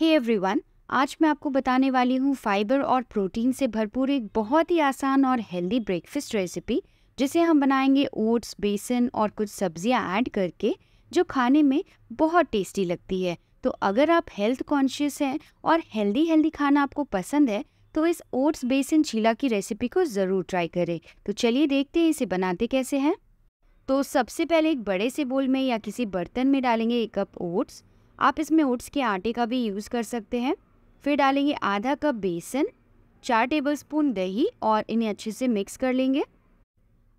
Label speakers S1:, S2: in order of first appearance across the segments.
S1: हे hey everyone आज मैं आपको बताने वाली हूँ फाइबर और प्रोटीन से भरपूर एक बहुत ही आसान और हेल्दी ब्रेकफास्ट रेसिपी जिसे हम बनाएंगे ओट्स बेसन और कुछ सब्जियाँ ऐड करके जो खाने में बहुत टेस्टी लगती है तो अगर आप हेल्थ कॉन्शियस हैं और हेल्दी हेल्दी खाना आपको पसंद है तो इस ओट्स बेसन चीला की रेसिपी को ज़रूर ट्राई करें तो चलिए देखते हैं इसे बनाते कैसे हैं तो सबसे पहले एक बड़े से बोल में या किसी बर्तन में डालेंगे एक कप ओट्स आप इसमें ओट्स के आटे का भी यूज़ कर सकते हैं फिर डालेंगे आधा कप बेसन चार टेबलस्पून दही और इन्हें अच्छे से मिक्स कर लेंगे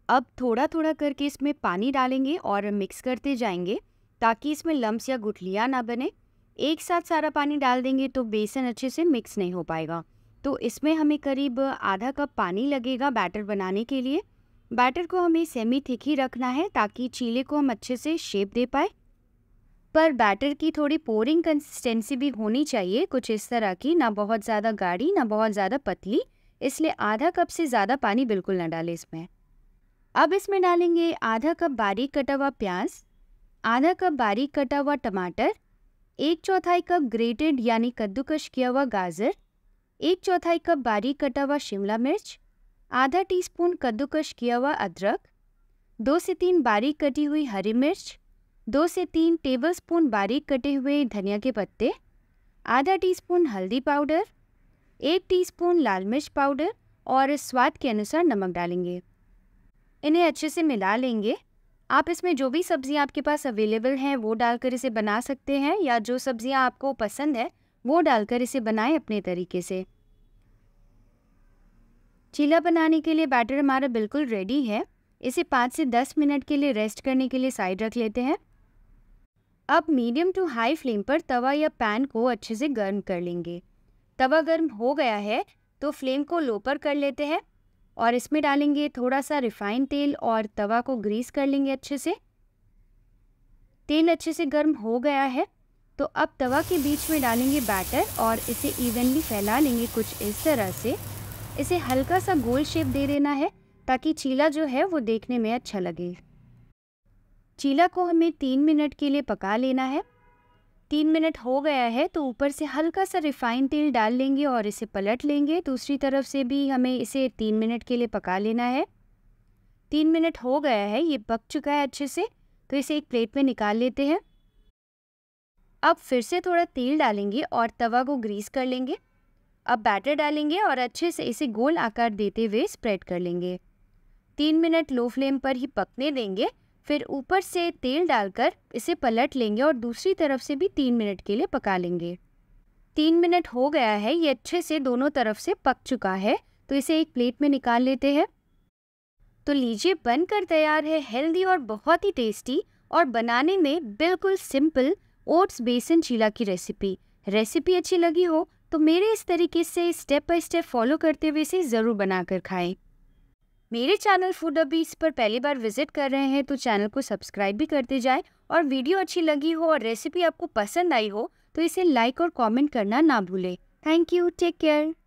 S1: अब थोड़ा थोड़ा करके इसमें पानी डालेंगे और मिक्स करते जाएंगे ताकि इसमें लम्ब या गुठलियाँ ना बने एक साथ सारा पानी डाल देंगे तो बेसन अच्छे से मिक्स नहीं हो पाएगा तो इसमें हमें करीब आधा कप पानी लगेगा बैटर बनाने के लिए बैटर को हमें सेमी थिक ही रखना है ताकि चीले को हम अच्छे से शेप दे पाए पर बैटर की थोड़ी पोरिंग कंसिस्टेंसी भी होनी चाहिए कुछ इस तरह की ना बहुत ज़्यादा गाढ़ी ना बहुत ज़्यादा पतली इसलिए आधा कप से ज़्यादा पानी बिल्कुल ना डालें इसमें अब इसमें डालेंगे आधा कप बारीक कटा हुआ प्याज आधा कप बारीक कटा हुआ टमाटर एक चौथाई कप ग्रेटेड यानी कद्दूकश किया हुआ गाजर एक चौथाई कप बारीक कटा हुआ शिमला मिर्च आधा टीस्पून कद्दूकश किया हुआ अदरक दो से तीन बारीक कटी हुई हरी मिर्च दो से तीन टेबलस्पून बारीक कटे हुए धनिया के पत्ते आधा टीस्पून हल्दी पाउडर एक टीस्पून लाल मिर्च पाउडर और स्वाद के अनुसार नमक डालेंगे इन्हें अच्छे से मिला लेंगे आप इसमें जो भी सब्ज़ियाँ आपके पास अवेलेबल हैं वो डालकर इसे बना सकते हैं या जो सब्ज़ियाँ आपको पसंद है वो डालकर इसे बनाएं अपने तरीके से चीला बनाने के लिए बैटर हमारा बिल्कुल रेडी है इसे पाँच से दस मिनट के लिए रेस्ट करने के लिए साइड रख लेते हैं अब मीडियम टू हाई फ्लेम पर तवा या पैन को अच्छे से गर्म कर लेंगे तवा गर्म हो गया है तो फ्लेम को लो पर कर लेते हैं और इसमें डालेंगे थोड़ा सा रिफाइंड तेल और तवा को ग्रीस कर लेंगे अच्छे से तेल अच्छे से गर्म हो गया है तो अब तवा के बीच में डालेंगे बैटर और इसे इवनली फैला लेंगे कुछ इस तरह से इसे हल्का सा गोल शेप दे देना है ताकि चीला जो है वो देखने में अच्छा लगे चीला को हमें तीन मिनट के लिए पका लेना है तीन मिनट हो गया है तो ऊपर से हल्का सा रिफाइंड तेल डाल लेंगे और इसे पलट लेंगे दूसरी तरफ से भी हमें इसे तीन मिनट के लिए पका लेना है तीन मिनट हो गया है ये पक चुका है अच्छे से तो इसे एक प्लेट में निकाल लेते हैं अब फिर से थोड़ा तेल डालेंगे और तवा को ग्रीस कर लेंगे अब बैटर डालेंगे और अच्छे से इसे गोल आकार देते हुए स्प्रेड कर लेंगे तीन मिनट लो फ्लेम पर ही पकने देंगे फिर ऊपर से तेल डालकर इसे पलट लेंगे और दूसरी तरफ से भी तीन मिनट के लिए पका लेंगे तीन मिनट हो गया है ये अच्छे से दोनों तरफ से पक चुका है तो इसे एक प्लेट में निकाल लेते हैं तो लीजिए बनकर तैयार है हेल्दी और बहुत ही टेस्टी और बनाने में बिल्कुल सिंपल ओट्स बेसन चीला की रेसिपी रेसिपी अच्छी लगी हो तो मेरे इस तरीके से स्टेप बाय स्टेप फॉलो करते हुए इसे ज़रूर बनाकर खाएं मेरे चैनल फूड अबीट्स पर पहली बार विजिट कर रहे हैं तो चैनल को सब्सक्राइब भी करते जाए और वीडियो अच्छी लगी हो और रेसिपी आपको पसंद आई हो तो इसे लाइक और कमेंट करना ना भूले थैंक यू टेक केयर